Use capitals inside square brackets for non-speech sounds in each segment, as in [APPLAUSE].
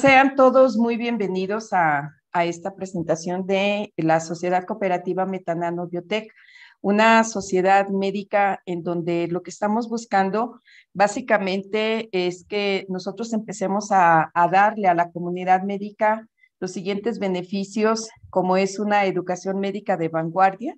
sean todos muy bienvenidos a, esta presentación de la Sociedad Cooperativa Metanano Biotech, una sociedad médica en donde lo que estamos buscando básicamente es que nosotros empecemos a darle a la comunidad médica los siguientes beneficios, como es una educación médica de vanguardia,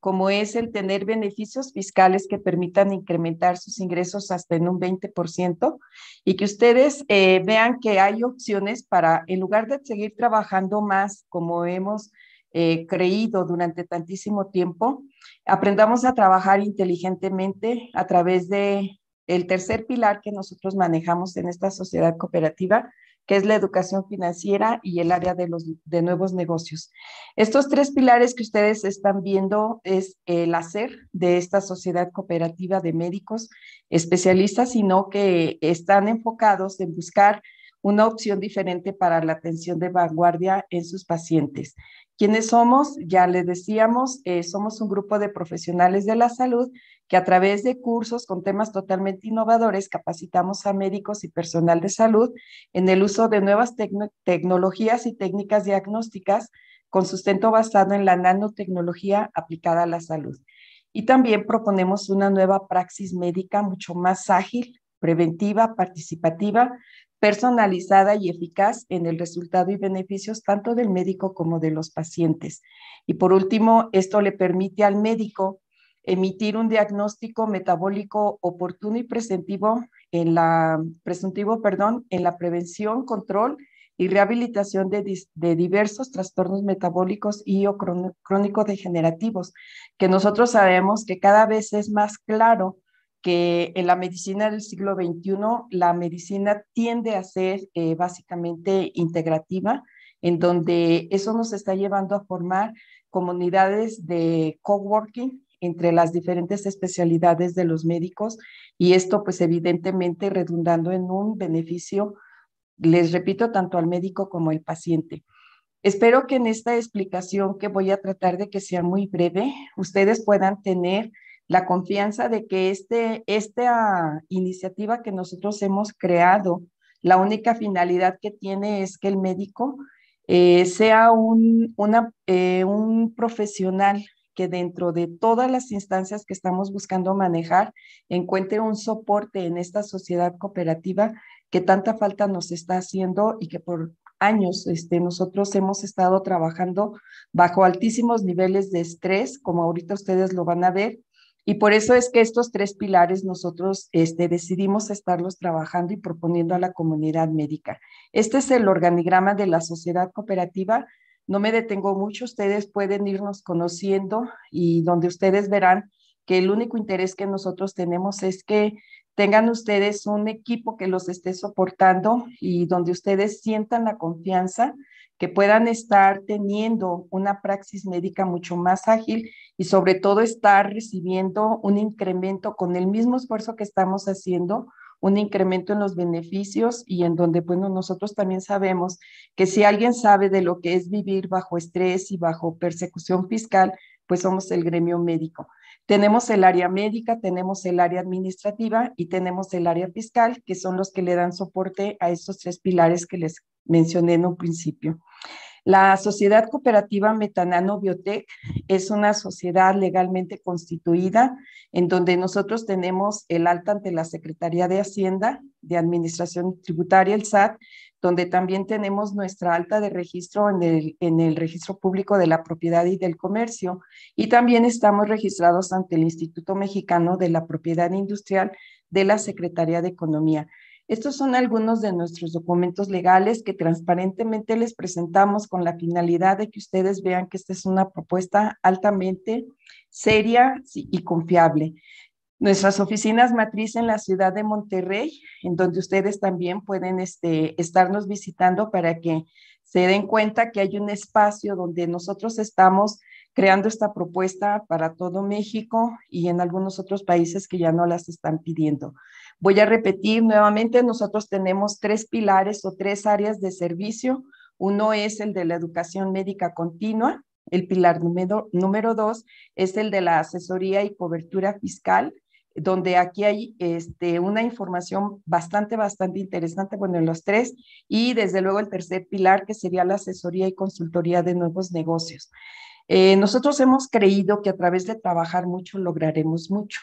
como es el tener beneficios fiscales que permitan incrementar sus ingresos hasta en un 20% y que ustedes eh, vean que hay opciones para, en lugar de seguir trabajando más como hemos eh, creído durante tantísimo tiempo, aprendamos a trabajar inteligentemente a través de el tercer pilar que nosotros manejamos en esta sociedad cooperativa, que es la educación financiera y el área de, los, de nuevos negocios. Estos tres pilares que ustedes están viendo es el hacer de esta sociedad cooperativa de médicos especialistas, sino que están enfocados en buscar una opción diferente para la atención de vanguardia en sus pacientes. ¿Quiénes somos? Ya les decíamos, eh, somos un grupo de profesionales de la salud que a través de cursos con temas totalmente innovadores capacitamos a médicos y personal de salud en el uso de nuevas tecnologías y técnicas diagnósticas con sustento basado en la nanotecnología aplicada a la salud. Y también proponemos una nueva praxis médica mucho más ágil, preventiva, participativa, personalizada y eficaz en el resultado y beneficios tanto del médico como de los pacientes. Y por último, esto le permite al médico emitir un diagnóstico metabólico oportuno y presentivo en la, presuntivo perdón, en la prevención, control y rehabilitación de, diversos trastornos metabólicos y o crónico-degenerativos, que nosotros sabemos que cada vez es más claro que en la medicina del siglo XXI la medicina tiende a ser eh, básicamente integrativa, en donde eso nos está llevando a formar comunidades de coworking entre las diferentes especialidades de los médicos y esto pues evidentemente redundando en un beneficio, les repito, tanto al médico como al paciente. Espero que en esta explicación que voy a tratar de que sea muy breve, ustedes puedan tener la confianza de que este, esta iniciativa que nosotros hemos creado, la única finalidad que tiene es que el médico eh, sea un, una, eh, un profesional que dentro de todas las instancias que estamos buscando manejar encuentre un soporte en esta sociedad cooperativa que tanta falta nos está haciendo y que por años este, nosotros hemos estado trabajando bajo altísimos niveles de estrés, como ahorita ustedes lo van a ver, y por eso es que estos tres pilares nosotros este, decidimos estarlos trabajando y proponiendo a la comunidad médica. Este es el organigrama de la sociedad cooperativa. No me detengo mucho, ustedes pueden irnos conociendo y donde ustedes verán que el único interés que nosotros tenemos es que tengan ustedes un equipo que los esté soportando y donde ustedes sientan la confianza que puedan estar teniendo una praxis médica mucho más ágil y sobre todo estar recibiendo un incremento con el mismo esfuerzo que estamos haciendo, un incremento en los beneficios y en donde, bueno, nosotros también sabemos que si alguien sabe de lo que es vivir bajo estrés y bajo persecución fiscal, pues somos el gremio médico. Tenemos el área médica, tenemos el área administrativa y tenemos el área fiscal, que son los que le dan soporte a estos tres pilares que les mencioné en un principio. La sociedad cooperativa Metanano Biotech es una sociedad legalmente constituida en donde nosotros tenemos el alta ante la Secretaría de Hacienda, de Administración Tributaria, el SAT, donde también tenemos nuestra alta de registro en el, registro público de la propiedad y del comercio, y también estamos registrados ante el Instituto Mexicano de la Propiedad Industrial de la Secretaría de Economía. Estos son algunos de nuestros documentos legales que transparentemente les presentamos con la finalidad de que ustedes vean que esta es una propuesta altamente seria y confiable nuestras oficinas matriz en la ciudad de Monterrey, en donde ustedes también pueden este, estarnos visitando para que se den cuenta que hay un espacio donde nosotros estamos creando esta propuesta para todo México y en algunos otros países que ya no las están pidiendo. Voy a repetir nuevamente, nosotros tenemos tres pilares o tres áreas de servicio. Uno es el de la educación médica continua, el pilar número, número dos es el de la asesoría y cobertura fiscal, donde aquí hay este, una información bastante, bastante interesante, bueno, en los tres, y desde luego el tercer pilar, que sería la asesoría y consultoría de nuevos negocios. Eh, nosotros hemos creído que a través de trabajar mucho lograremos mucho.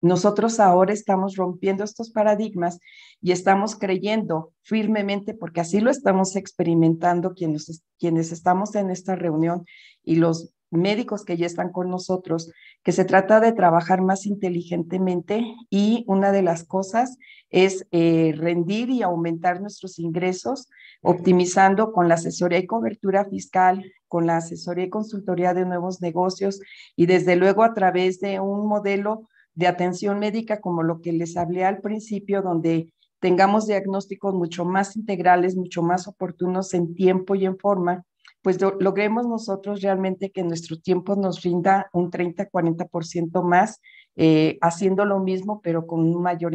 Nosotros ahora estamos rompiendo estos paradigmas y estamos creyendo firmemente, porque así lo estamos experimentando quienes, quienes estamos en esta reunión y los médicos que ya están con nosotros, que se trata de trabajar más inteligentemente y una de las cosas es eh, rendir y aumentar nuestros ingresos, optimizando con la asesoría y cobertura fiscal, con la asesoría y consultoría de nuevos negocios y desde luego a través de un modelo de atención médica como lo que les hablé al principio, donde tengamos diagnósticos mucho más integrales, mucho más oportunos en tiempo y en forma pues logremos nosotros realmente que nuestro tiempo nos rinda un 30-40% más eh, haciendo lo mismo, pero con un, mayor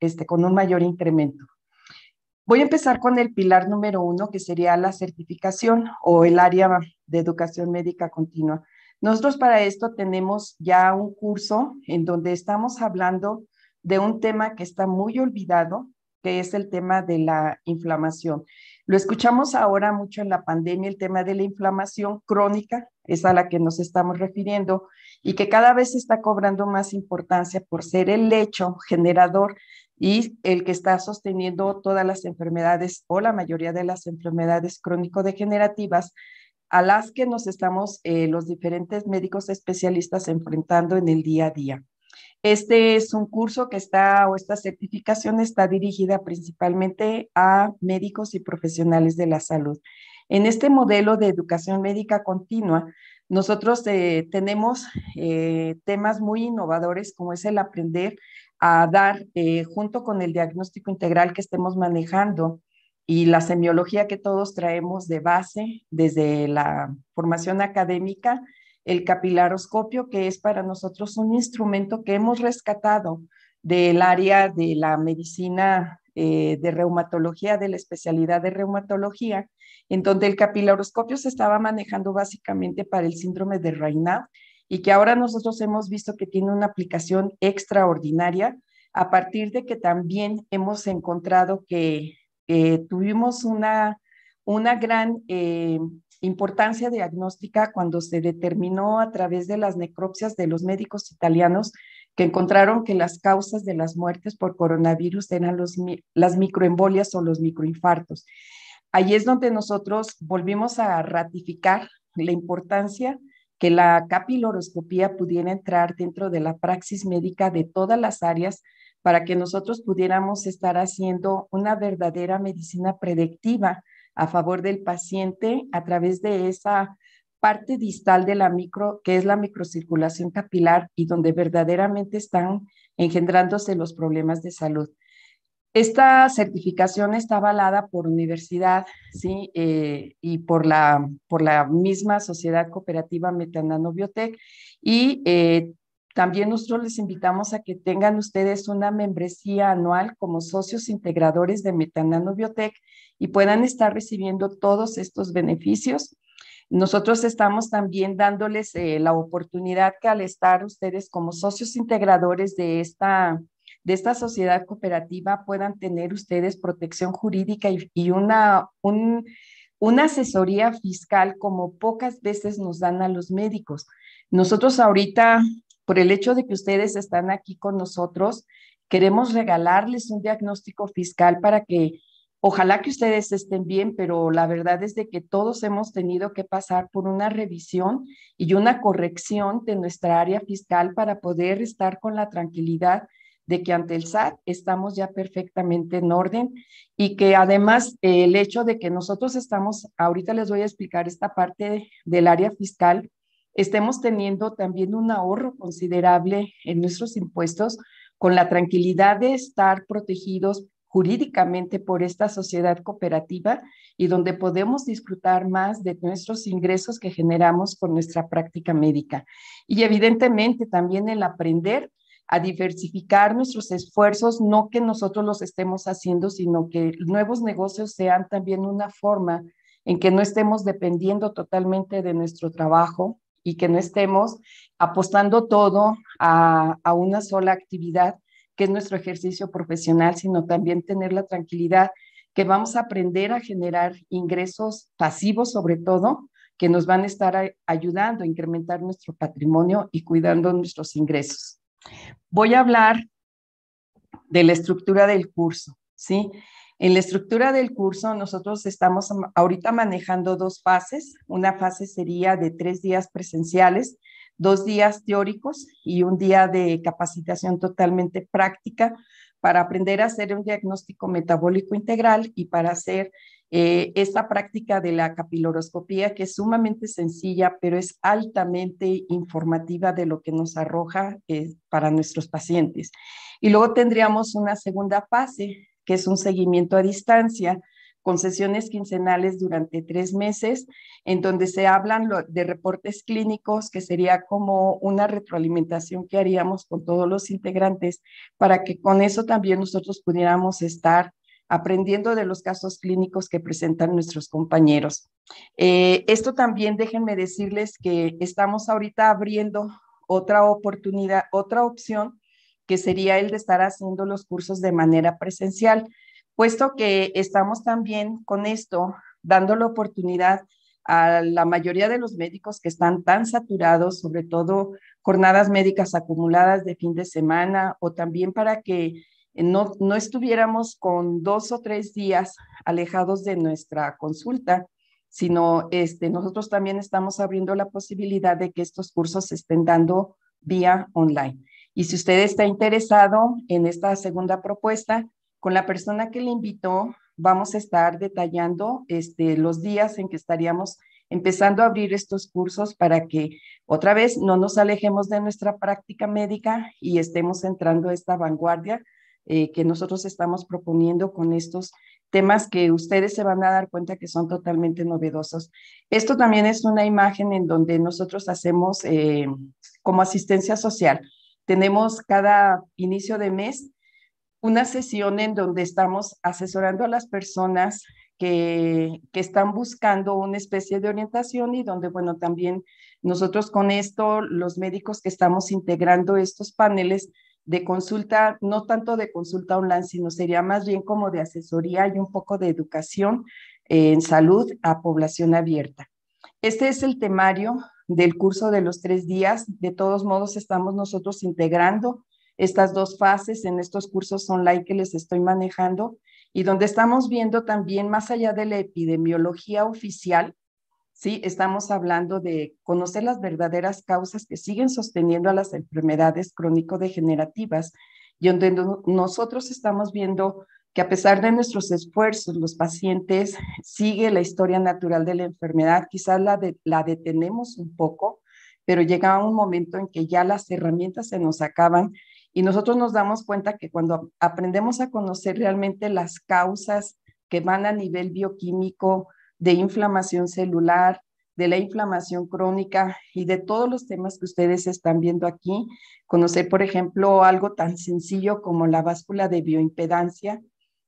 este, con un mayor incremento. Voy a empezar con el pilar número uno, que sería la certificación o el área de educación médica continua. Nosotros para esto tenemos ya un curso en donde estamos hablando de un tema que está muy olvidado, que es el tema de la inflamación. Lo escuchamos ahora mucho en la pandemia, el tema de la inflamación crónica, es a la que nos estamos refiriendo, y que cada vez está cobrando más importancia por ser el lecho generador y el que está sosteniendo todas las enfermedades o la mayoría de las enfermedades crónico-degenerativas a las que nos estamos eh, los diferentes médicos especialistas enfrentando en el día a día. Este es un curso que está, o esta certificación está dirigida principalmente a médicos y profesionales de la salud. En este modelo de educación médica continua, nosotros eh, tenemos eh, temas muy innovadores como es el aprender a dar, eh, junto con el diagnóstico integral que estemos manejando y la semiología que todos traemos de base desde la formación académica, el capilaroscopio, que es para nosotros un instrumento que hemos rescatado del área de la medicina eh, de reumatología, de la especialidad de reumatología, en donde el capilaroscopio se estaba manejando básicamente para el síndrome de Raynaud y que ahora nosotros hemos visto que tiene una aplicación extraordinaria a partir de que también hemos encontrado que eh, tuvimos una, una gran eh, importancia diagnóstica cuando se determinó a través de las necropsias de los médicos italianos que encontraron que las causas de las muertes por coronavirus eran las microembolias o los microinfartos. Ahí es donde nosotros volvimos a ratificar la importancia que la capiloroscopía pudiera entrar dentro de la praxis médica de todas las áreas para que nosotros pudiéramos estar haciendo una verdadera medicina predictiva a favor del paciente a través de esa parte distal de la micro, que es la microcirculación capilar y donde verdaderamente están engendrándose los problemas de salud. Esta certificación está avalada por universidad ¿sí? Eh, y por la, por la misma Sociedad Cooperativa Metanano Biotech y eh, también nosotros les invitamos a que tengan ustedes una membresía anual como socios integradores de Metanano Biotech y puedan estar recibiendo todos estos beneficios. Nosotros estamos también dándoles eh, la oportunidad que al estar ustedes como socios integradores de esta, de esta sociedad cooperativa puedan tener ustedes protección jurídica y, una, una asesoría fiscal como pocas veces nos dan a los médicos. Nosotros ahorita por el hecho de que ustedes están aquí con nosotros. Queremos regalarles un diagnóstico fiscal para que ojalá que ustedes estén bien, pero la verdad es de que todos hemos tenido que pasar por una revisión y una corrección de nuestra área fiscal para poder estar con la tranquilidad de que ante el SAT estamos ya perfectamente en orden y que además eh, el hecho de que nosotros estamos, ahorita les voy a explicar esta parte del área fiscal, estemos teniendo también un ahorro considerable en nuestros impuestos con la tranquilidad de estar protegidos jurídicamente por esta sociedad cooperativa y donde podemos disfrutar más de nuestros ingresos que generamos con nuestra práctica médica. Y evidentemente también el aprender a diversificar nuestros esfuerzos, no que nosotros los estemos haciendo, sino que nuevos negocios sean también una forma en que no estemos dependiendo totalmente de nuestro trabajo, y que no estemos apostando todo a, una sola actividad, que es nuestro ejercicio profesional, sino también tener la tranquilidad que vamos a aprender a generar ingresos pasivos sobre todo, que nos van a estar ayudando a incrementar nuestro patrimonio y cuidando nuestros ingresos. Voy a hablar de la estructura del curso, ¿sí? En la estructura del curso, nosotros estamos ahorita manejando dos fases. Una fase sería de tres días presenciales, dos días teóricos y un día de capacitación totalmente práctica para aprender a hacer un diagnóstico metabólico integral y para hacer eh, esta práctica de la capiloroscopía, que es sumamente sencilla, pero es altamente informativa de lo que nos arroja eh, para nuestros pacientes. Y luego tendríamos una segunda fase que es un seguimiento a distancia con sesiones quincenales durante tres meses, en donde se hablan de reportes clínicos, que sería como una retroalimentación que haríamos con todos los integrantes, para que con eso también nosotros pudiéramos estar aprendiendo de los casos clínicos que presentan nuestros compañeros. Eh, esto también déjenme decirles que estamos ahorita abriendo otra oportunidad, otra opción que sería el de estar haciendo los cursos de manera presencial, puesto que estamos también con esto dando la oportunidad a la mayoría de los médicos que están tan saturados, sobre todo jornadas médicas acumuladas de fin de semana o también para que no, no estuviéramos con dos o tres días alejados de nuestra consulta, sino este, nosotros también estamos abriendo la posibilidad de que estos cursos se estén dando vía online. Y si usted está interesado en esta segunda propuesta, con la persona que le invitó, vamos a estar detallando este, los días en que estaríamos empezando a abrir estos cursos para que otra vez no nos alejemos de nuestra práctica médica y estemos entrando a esta vanguardia eh, que nosotros estamos proponiendo con estos temas que ustedes se van a dar cuenta que son totalmente novedosos. Esto también es una imagen en donde nosotros hacemos eh, como asistencia social. Tenemos cada inicio de mes una sesión en donde estamos asesorando a las personas que, están buscando una especie de orientación y donde, bueno, también nosotros con esto, los médicos que estamos integrando estos paneles de consulta, no tanto de consulta online, sino sería más bien como de asesoría y un poco de educación en salud a población abierta. Este es el temario del curso de los tres días. De todos modos, estamos nosotros integrando estas dos fases en estos cursos online que les estoy manejando y donde estamos viendo también más allá de la epidemiología oficial, ¿sí? Estamos hablando de conocer las verdaderas causas que siguen sosteniendo a las enfermedades crónico-degenerativas y donde nosotros estamos viendo que a pesar de nuestros esfuerzos, los pacientes sigue la historia natural de la enfermedad, quizás la, la detenemos un poco, pero llega un momento en que ya las herramientas se nos acaban y nosotros nos damos cuenta que cuando aprendemos a conocer realmente las causas que van a nivel bioquímico de inflamación celular, de la inflamación crónica y de todos los temas que ustedes están viendo aquí, conocer, por ejemplo, algo tan sencillo como la báscula de bioimpedancia,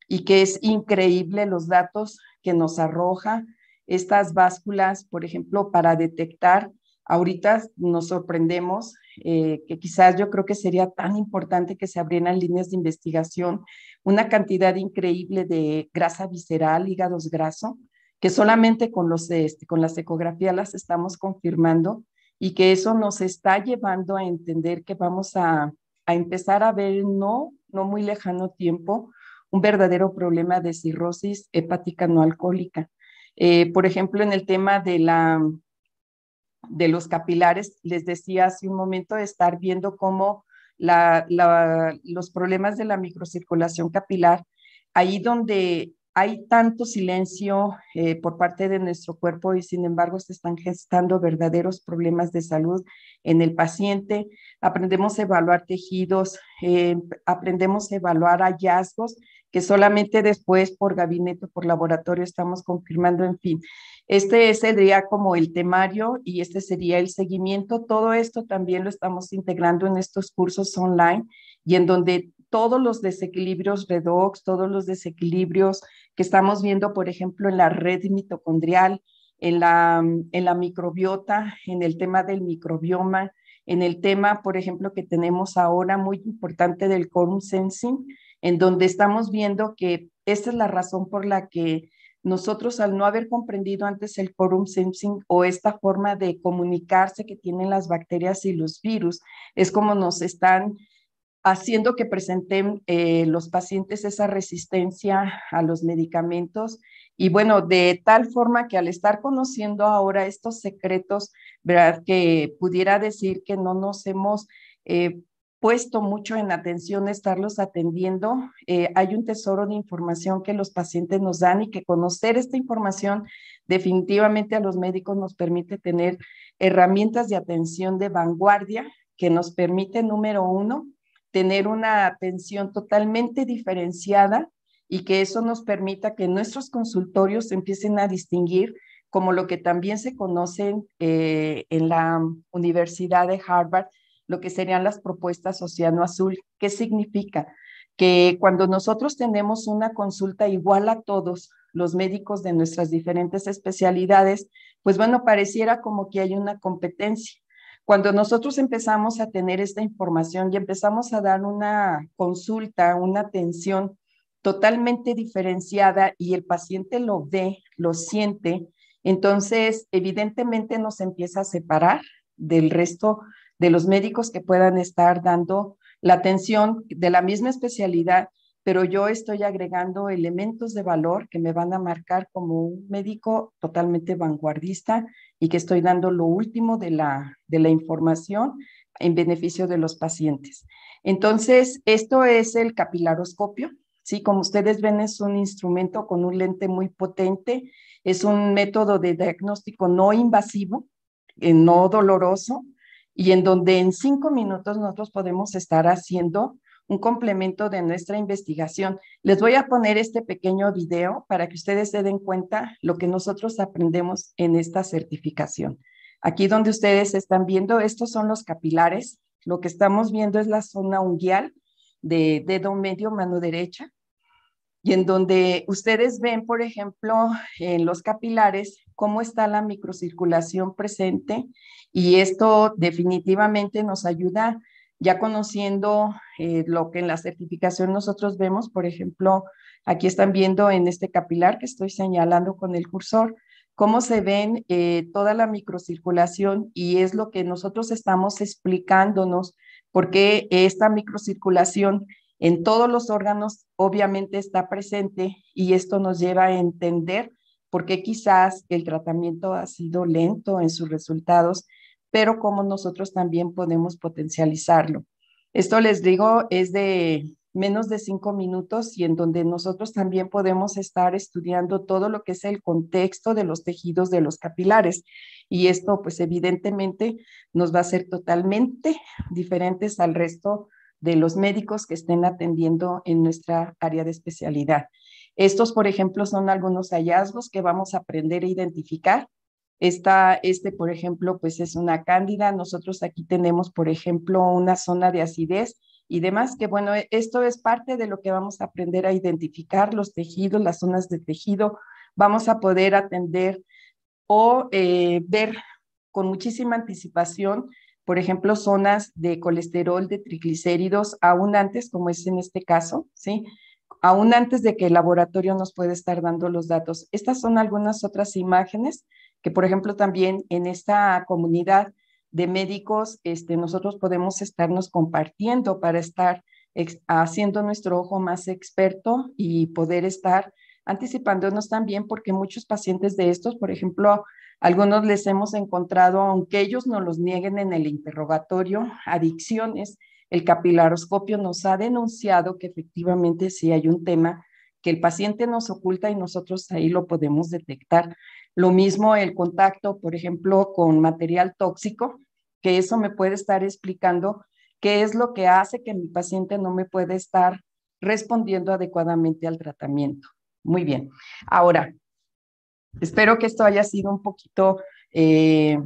y que es increíble los datos que nos arroja estas básculas, por ejemplo, para detectar. Ahorita nos sorprendemos eh, que quizás yo creo que sería tan importante que se abrieran líneas de investigación, una cantidad increíble de grasa visceral, hígados graso, que solamente con, los, este, con las ecografías las estamos confirmando y que eso nos está llevando a entender que vamos a, a empezar a ver no, no muy lejano tiempo un verdadero problema de cirrosis hepática no alcohólica. Eh, por ejemplo, en el tema de, la, de los capilares, les decía hace un momento estar viendo cómo los problemas de la microcirculación capilar, ahí donde hay tanto silencio eh, por parte de nuestro cuerpo y sin embargo se están gestando verdaderos problemas de salud en el paciente. Aprendemos a evaluar tejidos, eh, aprendemos a evaluar hallazgos que solamente después por gabinete, o por laboratorio estamos confirmando, en fin. Este sería como el temario y este sería el seguimiento. Todo esto también lo estamos integrando en estos cursos online y en donde todos los desequilibrios redox, todos los desequilibrios que estamos viendo, por ejemplo, en la red mitocondrial, en la, en la microbiota, en el tema del microbioma, en el tema, por ejemplo, que tenemos ahora muy importante del quorum sensing, en donde estamos viendo que esa es la razón por la que nosotros al no haber comprendido antes el quorum sensing o esta forma de comunicarse que tienen las bacterias y los virus, es como nos están haciendo que presenten eh, los pacientes esa resistencia a los medicamentos. Y bueno, de tal forma que al estar conociendo ahora estos secretos, ¿verdad? Que pudiera decir que no nos hemos eh, puesto mucho en atención estarlos atendiendo. Eh, hay un tesoro de información que los pacientes nos dan y que conocer esta información definitivamente a los médicos nos permite tener herramientas de atención de vanguardia que nos permite, número uno, tener una atención totalmente diferenciada y que eso nos permita que nuestros consultorios empiecen a distinguir como lo que también se conocen eh, en la Universidad de Harvard, lo que serían las propuestas Océano Azul. ¿Qué significa? Que cuando nosotros tenemos una consulta igual a todos los médicos de nuestras diferentes especialidades, pues bueno, pareciera como que hay una competencia. Cuando nosotros empezamos a tener esta información y empezamos a dar una consulta, una atención totalmente diferenciada y el paciente lo ve, lo siente, entonces evidentemente nos empieza a separar del resto de los médicos que puedan estar dando la atención de la misma especialidad pero yo estoy agregando elementos de valor que me van a marcar como un médico totalmente vanguardista y que estoy dando lo último de la, de la información en beneficio de los pacientes. Entonces, esto es el capilaroscopio. Sí, como ustedes ven, es un instrumento con un lente muy potente. Es un método de diagnóstico no invasivo, eh, no doloroso, y en donde en cinco minutos nosotros podemos estar haciendo un complemento de nuestra investigación. Les voy a poner este pequeño video para que ustedes se den cuenta lo que nosotros aprendemos en esta certificación. Aquí donde ustedes están viendo, estos son los capilares. Lo que estamos viendo es la zona unguial de dedo medio, mano derecha, y en donde ustedes ven, por ejemplo, en los capilares, cómo está la microcirculación presente y esto definitivamente nos ayuda ya conociendo eh, lo que en la certificación nosotros vemos, por ejemplo, aquí están viendo en este capilar que estoy señalando con el cursor, cómo se ven eh, toda la microcirculación y es lo que nosotros estamos explicándonos, porque esta microcirculación en todos los órganos obviamente está presente y esto nos lleva a entender por qué quizás el tratamiento ha sido lento en sus resultados pero cómo nosotros también podemos potencializarlo. Esto les digo, es de menos de cinco minutos y en donde nosotros también podemos estar estudiando todo lo que es el contexto de los tejidos de los capilares. Y esto, pues evidentemente, nos va a ser totalmente diferentes al resto de los médicos que estén atendiendo en nuestra área de especialidad. Estos, por ejemplo, son algunos hallazgos que vamos a aprender a identificar este, por ejemplo, pues es una cándida. Nosotros aquí tenemos, por ejemplo, una zona de acidez y demás, que bueno, e, esto es parte de lo que vamos a aprender a identificar los tejidos, las zonas de tejido. Vamos a poder atender o eh, ver con muchísima anticipación, por ejemplo, zonas de colesterol, de triglicéridos, aún antes, como es en este caso, ¿sí? Aún antes de que el laboratorio nos pueda estar dando los datos. Estas son algunas otras imágenes que por ejemplo también en esta comunidad de médicos, este, nosotros podemos estarnos compartiendo para estar haciendo nuestro ojo más experto y poder estar anticipándonos también porque muchos pacientes de estos, por ejemplo, algunos les hemos encontrado, aunque ellos no los nieguen en el interrogatorio, adicciones. El capilaroscopio nos ha denunciado que efectivamente sí hay un tema que el paciente nos oculta y nosotros ahí lo podemos detectar. Lo mismo el contacto, por ejemplo, con material tóxico, que eso me puede estar explicando qué es lo que hace que mi paciente no me pueda estar respondiendo adecuadamente al tratamiento. Muy bien. Ahora, espero que esto haya sido un poquito eh,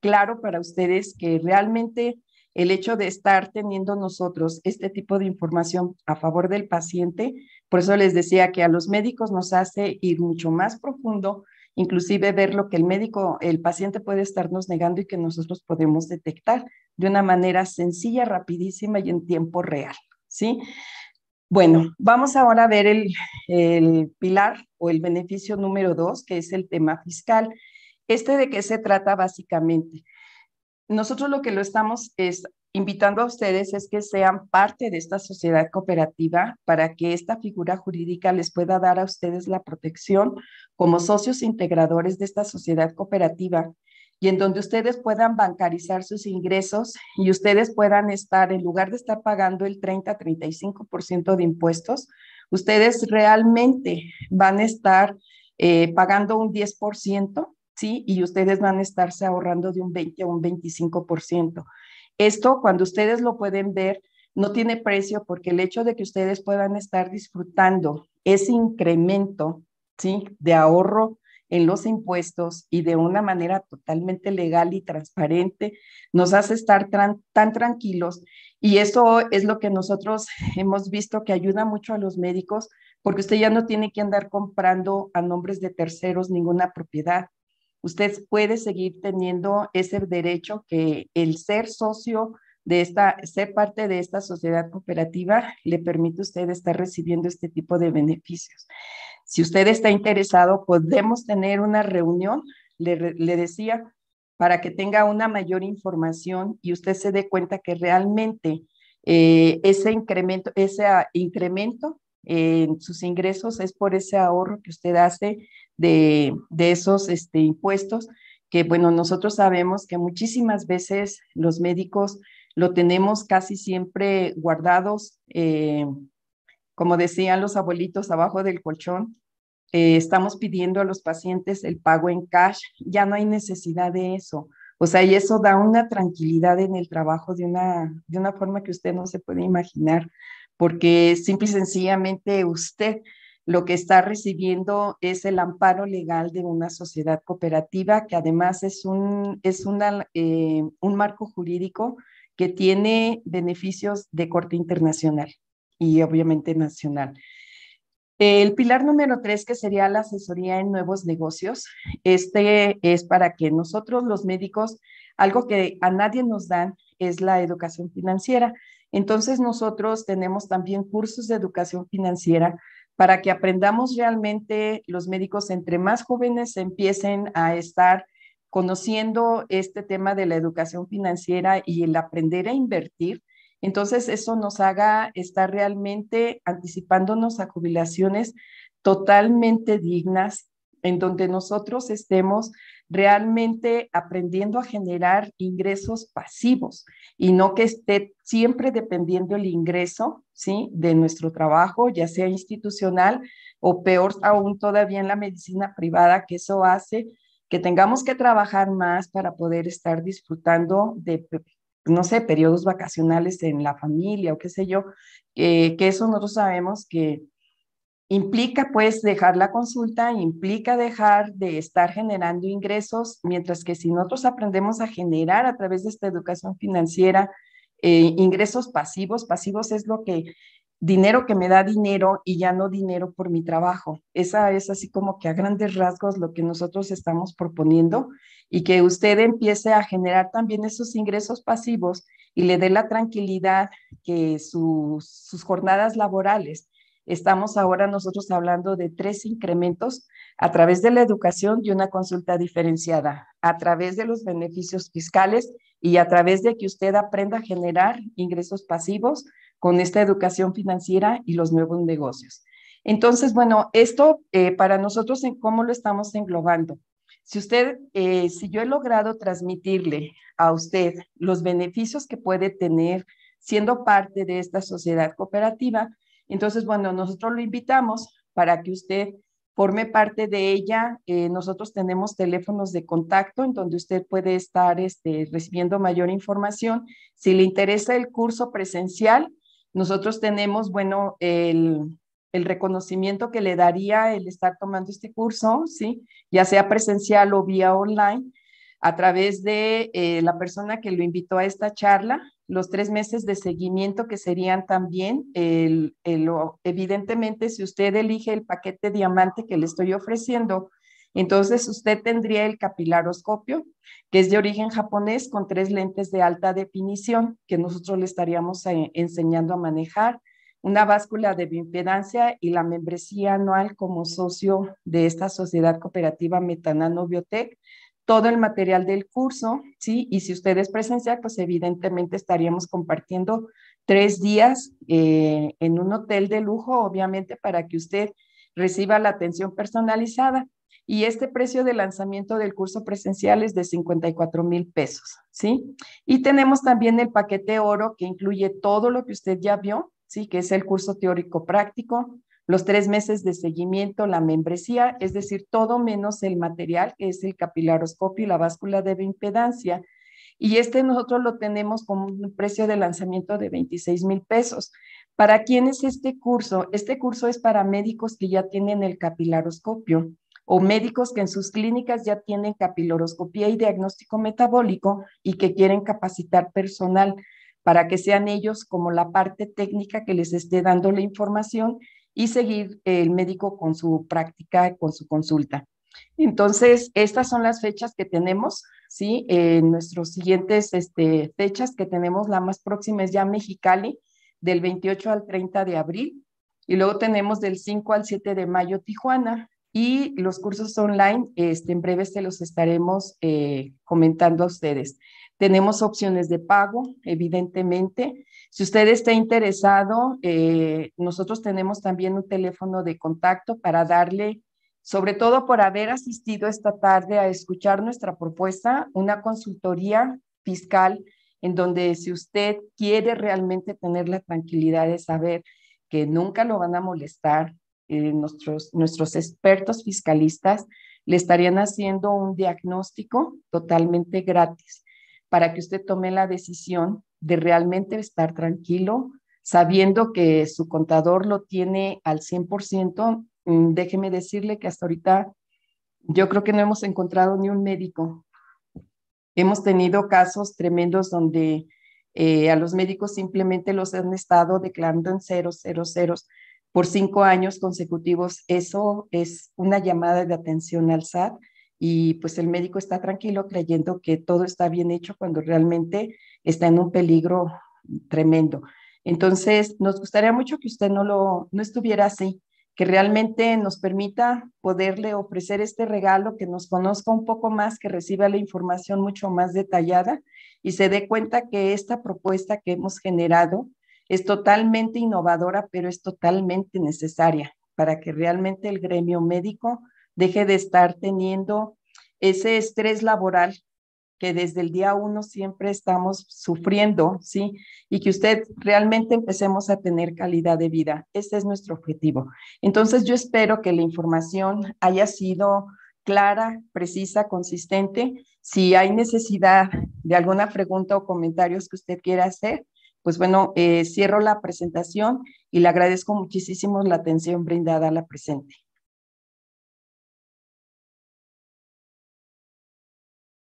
claro para ustedes que realmente el hecho de estar teniendo nosotros este tipo de información a favor del paciente, por eso les decía que a los médicos nos hace ir mucho más profundo inclusive ver lo que el médico, el paciente puede estarnos negando y que nosotros podemos detectar de una manera sencilla, rapidísima y en tiempo real, ¿sí? Bueno, vamos ahora a ver el, el pilar o el beneficio número dos, que es el tema fiscal. ¿Este de qué se trata básicamente? nosotros lo que lo estamos es invitando a ustedes es que sean parte de esta sociedad cooperativa para que esta figura jurídica les pueda dar a ustedes la protección como socios integradores de esta sociedad cooperativa y en donde ustedes puedan bancarizar sus ingresos y ustedes puedan estar, en lugar de estar pagando el 30-35% de impuestos, ustedes realmente van a estar eh, pagando un 10% y ustedes van a estarse ahorrando de un 20 a un 25%. Esto, cuando ustedes lo pueden ver, no tiene precio porque el hecho de que ustedes puedan estar disfrutando ese incremento, ¿sí? De ahorro en los impuestos y de una manera totalmente legal y transparente, nos hace estar tan, tan tranquilos. Y eso es lo que nosotros [LAUGHS] hemos visto que ayuda mucho a los médicos, porque usted ya no tiene que andar comprando a nombres de terceros ninguna propiedad usted puede seguir teniendo ese derecho que el ser socio de esta, ser parte de esta sociedad cooperativa le permite a usted estar recibiendo este tipo de beneficios. Si usted está interesado, podemos tener una reunión, le, decía, para que tenga una mayor información y usted se dé cuenta que realmente eh, ese incremento, ese ah, incremento sus ingresos es por ese ahorro que usted hace de, esos este, impuestos, que bueno, nosotros sabemos que muchísimas veces los médicos lo tenemos casi siempre guardados, eh, como decían los abuelitos, abajo del colchón. Eh, estamos pidiendo a los pacientes el pago en cash, ya no hay necesidad de eso. O sea, y eso da una tranquilidad en el trabajo de una, de una forma que usted no se puede imaginar porque simple y sencillamente usted lo que está recibiendo es el amparo legal de una sociedad cooperativa, que además es un, eh, un marco jurídico que tiene beneficios de corte internacional y obviamente nacional. El pilar número tres, que sería la asesoría en nuevos negocios, este es para que nosotros los médicos, algo que a nadie nos dan es la educación financiera. Entonces nosotros tenemos también cursos de educación financiera para que aprendamos realmente los médicos entre más jóvenes empiecen a estar conociendo este tema de la educación financiera y el aprender a invertir. Entonces eso nos haga estar realmente anticipándonos a jubilaciones totalmente dignas, en donde nosotros estemos realmente aprendiendo a generar ingresos pasivos y no que esté siempre dependiendo el ingreso, ¿sí? De nuestro trabajo, ya sea institucional o peor aún todavía en la medicina privada, que eso hace que tengamos que trabajar más para poder estar disfrutando de, no sé, periodos vacacionales en la familia o qué sé yo, eh, que eso nosotros sabemos que Implica pues dejar la consulta, implica dejar de estar generando ingresos, mientras que si nosotros aprendemos a generar a través de esta educación financiera eh, ingresos pasivos, pasivos es lo que dinero que me da dinero y ya no dinero por mi trabajo. Esa es así como que a grandes rasgos lo que nosotros estamos proponiendo y que usted empiece a generar también esos ingresos pasivos y le dé la tranquilidad que sus, sus jornadas laborales Estamos ahora nosotros hablando de tres incrementos a través de la educación y una consulta diferenciada, a través de los beneficios fiscales y a través de que usted aprenda a generar ingresos pasivos con esta educación financiera y los nuevos negocios. Entonces, bueno, esto eh, para nosotros en cómo lo estamos englobando. Si usted, eh, si yo he logrado transmitirle a usted los beneficios que puede tener siendo parte de esta sociedad cooperativa, entonces, bueno, nosotros lo invitamos para que usted forme parte de ella. Eh, nosotros tenemos teléfonos de contacto en donde usted puede estar este, recibiendo mayor información. Si le interesa el curso presencial, nosotros tenemos, bueno, el, el reconocimiento que le daría el estar tomando este curso, ¿sí? ya sea presencial o vía online, a través de eh, la persona que lo invitó a esta charla, los tres meses de seguimiento que serían también, el, evidentemente, si usted elige el paquete diamante que le estoy ofreciendo, entonces usted tendría el capilaroscopio, que es de origen japonés, con tres lentes de alta definición que nosotros le estaríamos eh, enseñando a manejar, una báscula de bioimpedancia y la membresía anual como socio de esta sociedad cooperativa Metanano Biotech todo el material del curso, ¿sí? Y si usted es presencial, pues evidentemente estaríamos compartiendo tres días eh, en un hotel de lujo, obviamente, para que usted reciba la atención personalizada. Y este precio de lanzamiento del curso presencial es de 54 mil pesos, ¿sí? Y tenemos también el paquete oro que incluye todo lo que usted ya vio, ¿sí? Que es el curso teórico práctico, los tres meses de seguimiento, la membresía, es decir, todo menos el material, que es el capilaroscopio y la báscula de impedancia. Y este nosotros lo tenemos con un precio de lanzamiento de 26 mil pesos. ¿Para quién es este curso? Este curso es para médicos que ya tienen el capilaroscopio o médicos que en sus clínicas ya tienen capilaroscopía y diagnóstico metabólico y que quieren capacitar personal para que sean ellos como la parte técnica que les esté dando la información y seguir el médico con su práctica, con su consulta. Entonces, estas son las fechas que tenemos, ¿sí? En eh, nuestros siguientes este, fechas que tenemos, la más próxima es ya Mexicali, del 28 al 30 de abril, y luego tenemos del 5 al 7 de mayo Tijuana, y los cursos online, este, en breve se los estaremos eh, comentando a ustedes. Tenemos opciones de pago, evidentemente, si usted está interesado, eh, nosotros tenemos también un teléfono de contacto para darle, sobre todo por haber asistido esta tarde a escuchar nuestra propuesta, una consultoría fiscal en donde si usted quiere realmente tener la tranquilidad de saber que nunca lo van a molestar, eh, nuestros, nuestros expertos fiscalistas le estarían haciendo un diagnóstico totalmente gratis para que usted tome la decisión de realmente estar tranquilo, sabiendo que su contador lo tiene al 100%. Mm, déjeme decirle que hasta ahorita yo creo que no hemos encontrado ni un médico. Hemos tenido casos tremendos donde eh, a los médicos simplemente los han estado declarando en cero ceros, ceros por cinco años consecutivos. Eso es una llamada de atención al SAT y pues el médico está tranquilo creyendo que todo está bien hecho cuando realmente está en un peligro tremendo. Entonces, nos gustaría mucho que usted no, lo, estuviera así, que realmente nos permita poderle ofrecer este regalo, que nos conozca un poco más, que reciba la información mucho más detallada y se dé cuenta que esta propuesta que hemos generado es totalmente innovadora, pero es totalmente necesaria para que realmente el gremio médico deje de estar teniendo ese estrés laboral que desde el día uno siempre estamos sufriendo, ¿sí? Y que usted realmente empecemos a tener calidad de vida. Ese es nuestro objetivo. Entonces, yo espero que la información haya sido clara, precisa, consistente. Si hay necesidad de alguna pregunta o comentarios que usted quiera hacer, pues bueno, eh, cierro la presentación y le agradezco muchísimo la atención brindada a la presente.